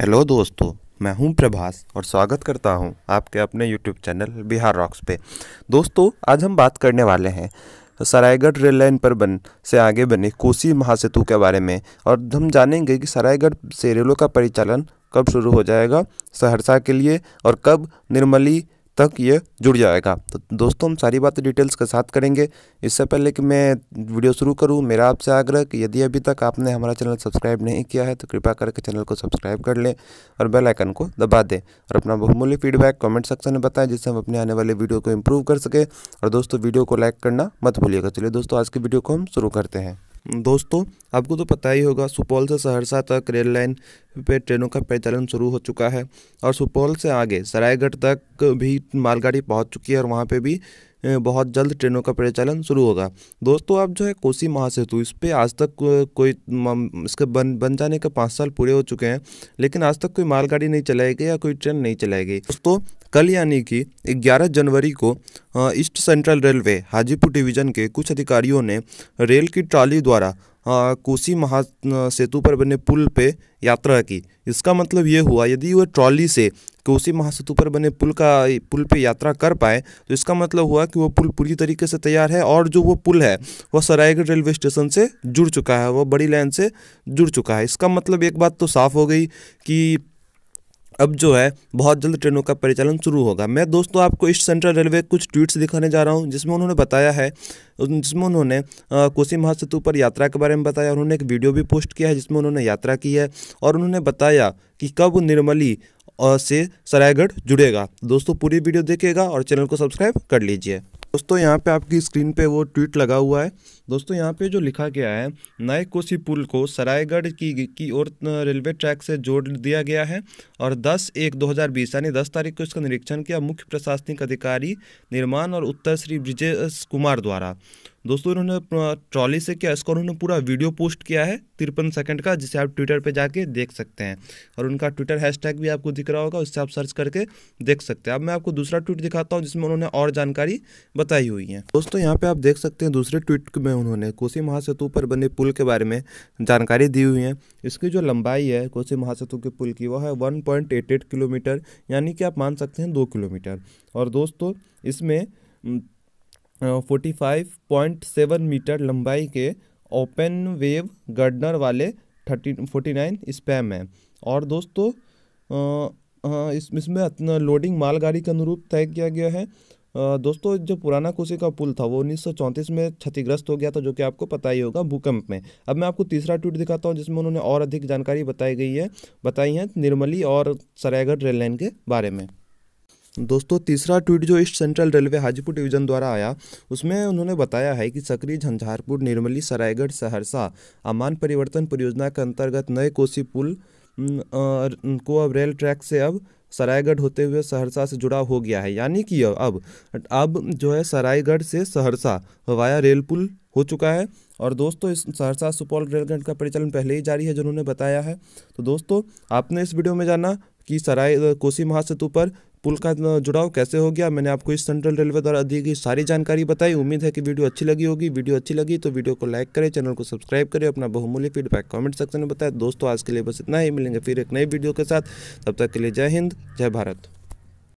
hello दोस्तों मैं हूं प्रभास और स्वागत करता हूं आपके अपने यूट्यूब चैनल बिहार रॉक्स पे दोस्तों आज हम बात करने वाले हैं सरायगढ़ रेल लाइन पर बन से आगे बने कोसी महासेतु के बारे में और हम जानेंगे कि सरायगढ़ से रेलों का परिचालन कब शुरू हो जाएगा सहरसा के लिए और कब निर्मली तक ये जुड़ जाएगा तो दोस्तों हम सारी बातें डिटेल्स के साथ करेंगे इससे पहले कि मैं वीडियो शुरू करूं मेरा आपसे आग्रह कि यदि अभी तक आपने हमारा चैनल सब्सक्राइब नहीं किया है तो कृपया करके चैनल को सब्सक्राइब कर लें और बेल आइकन को दबा दें और अपना बहुमूल्य फीडबैक कमेंट सेक्शन में बताएं जिससे हम अपने आने वाले वीडियो को इम्प्रूव कर सकें और दोस्तों वीडियो को लाइक करना मत भूलिएगा चलिए दोस्तों आज की वीडियो को हम शुरू करते हैं दोस्तों आपको तो पता ही होगा सुपौल से सहरसा तक रेल लाइन पे ट्रेनों का परिचालन शुरू हो चुका है और सुपौल से आगे सरायगढ़ तक भी मालगाड़ी पहुंच चुकी है और वहां पे भी बहुत जल्द ट्रेनों का परिचालन शुरू होगा दोस्तों अब जो है कोसी महासेतु इस पर आज तक कोई इसके बन बन जाने के पाँच साल पूरे हो चुके हैं लेकिन आज तक कोई मालगाड़ी नहीं चलाई गई या कोई ट्रेन नहीं चलाई गई दोस्तों कल यानी कि 11 जनवरी को East Central Railway Hajipur division के कुछ अधिकारियों ने रेल की ट्रॉली द्वारा कोसी महा सेतु पर बने पुल पे यात्रा की इसका मतलब ये हुआ यदि वह ट्रॉली से कोसी महासेतु पर बने पुल का पुल पे यात्रा कर पाए तो इसका मतलब हुआ कि वो पुल पूरी तरीके से तैयार है और जो वो पुल है वह सरायगढ़ रेलवे स्टेशन से जुड़ चुका है वह बड़ी लाइन से जुड़ चुका है इसका मतलब एक बात तो साफ हो गई कि अब जो है बहुत जल्द ट्रेनों का परिचालन शुरू होगा मैं दोस्तों आपको ईस्ट सेंट्रल रेलवे कुछ ट्वीट्स दिखाने जा रहा हूँ जिसमें उन्होंने बताया है जिसमें उन्होंने कोसी महासेतु पर यात्रा के बारे में बताया उन्होंने एक वीडियो भी पोस्ट किया है जिसमें उन्होंने यात्रा की है और उन्होंने बताया कि कब निर्मली से सरायगढ़ जुड़ेगा दोस्तों पूरी वीडियो देखेगा और चैनल को सब्सक्राइब कर लीजिए दोस्तों यहाँ पे आपकी स्क्रीन पे वो ट्वीट लगा हुआ है दोस्तों यहाँ पे जो लिखा गया है नए कोसी पुल को सरायगढ़ की की ओर रेलवे ट्रैक से जोड़ दिया गया है और 10 एक 2020 यानी 10 तारीख को इसका निरीक्षण किया मुख्य प्रशासनिक अधिकारी निर्माण और उत्तर श्री ब्रिजेश कुमार द्वारा दोस्तों इन्होंने ट्रॉली से किया इसको उन्होंने पूरा वीडियो पोस्ट किया है तिरपन सेकंड का जिसे आप ट्विटर पे जाके देख सकते हैं और उनका ट्विटर हैशटैग भी आपको दिख रहा होगा उससे आप सर्च करके देख सकते हैं अब मैं आपको दूसरा ट्वीट दिखाता हूँ जिसमें उन्होंने और जानकारी बताई हुई है दोस्तों यहाँ पे आप देख सकते हैं दूसरे ट्वीट में उन्होंने कोसी महासेतु पर बने पुल के बारे में जानकारी दी हुई है इसकी जो लंबाई है कोसी महासेतु के पुल की वह है one point eight eight kilometre यानी कि आप मान सकते हैं दो किलोमीटर और दोस्तों इसमें forty five point seven metre लंबाई के ओपन वेव गर्डनर वाले थर्टी फोर्टी नाइन स्पैम है और दोस्तों आ, आ, इस इसमें लोडिंग मालगाड़ी के अनुरूप तय किया गया है दोस्तों जो पुराना कोसी का पुल था वो उन्नीस में क्षतिग्रस्त हो गया था जो कि आपको पता ही होगा भूकंप में अब मैं आपको तीसरा ट्वीट दिखाता हूँ जिसमें उन्होंने और अधिक जानकारी बताई गई है बताई है निर्मली और सरायगढ़ रेल लाइन के बारे में दोस्तों तीसरा ट्वीट जो East Central Railway Hajipur division द्वारा आया उसमें उन्होंने बताया है कि सकरी झंझारपुर निर्मली सरायगढ़ सहरसा अमान परिवर्तन परियोजना के अंतर्गत नए कोसी पुल को अब रेल ट्रैक से अब सरायगढ़ होते हुए सहरसा से जुड़ा हो गया है यानी कि अब अब जो है सरायगढ़ से सहरसा वाया रेल पुल हो चुका है और दोस्तों इस सहरसा सुपौल रेलगढ़ का परिचालन पहले ही जारी है जिन्होंने बताया है तो दोस्तों आपने इस वीडियो में जाना कि सराय कोसी महासेतु पर पुल का जुड़ाव कैसे हो गया मैंने आपको इस सेंट्रल रेलवे द्वारा दी गई सारी जानकारी बताई उम्मीद है कि वीडियो अच्छी लगी होगी वीडियो अच्छी लगी तो वीडियो को लाइक करें चैनल को सब्सक्राइब करें अपना बहुमूल्य फीडबैक कमेंट सेक्शन में बताएं दोस्तों आज के लिए बस इतना ही मिलेंगे फिर एक नई वीडियो के साथ तब तक के लिए जय हिंद जय भारत